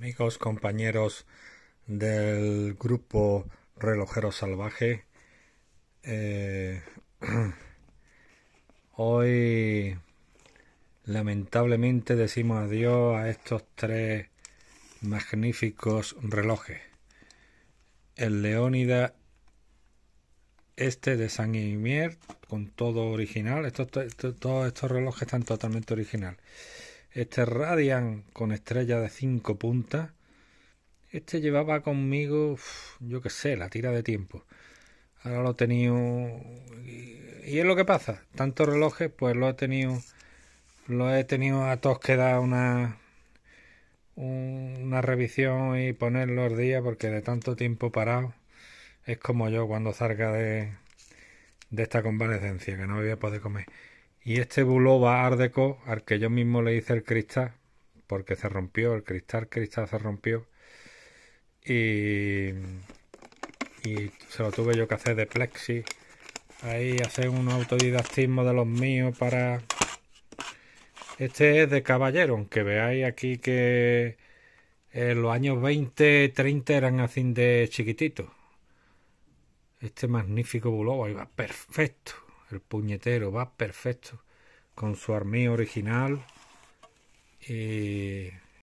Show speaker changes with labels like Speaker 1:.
Speaker 1: amigos, compañeros del grupo Relojero Salvaje. Eh, hoy lamentablemente decimos adiós a estos tres magníficos relojes. El Leónida este de saint Imier con todo original. todos estos relojes están totalmente originales. Este radian con estrella de cinco puntas. Este llevaba conmigo, yo qué sé, la tira de tiempo. Ahora lo he tenido... Y es lo que pasa. Tantos relojes, pues lo he tenido... Lo he tenido a todos que dar una, una revisión y ponerlos días día porque de tanto tiempo parado es como yo cuando salga de, de esta convalecencia que no voy a poder comer. Y este Bulova Ardeco, al que yo mismo le hice el cristal, porque se rompió, el cristal, cristal se rompió. Y, se lo tuve yo que hacer de plexi. Ahí hacer un autodidactismo de los míos para... Este es de caballero, aunque veáis aquí que en eh, los años 20, 30 eran así de chiquititos. Este magnífico bulo va, perfecto el puñetero va perfecto con su armeo original.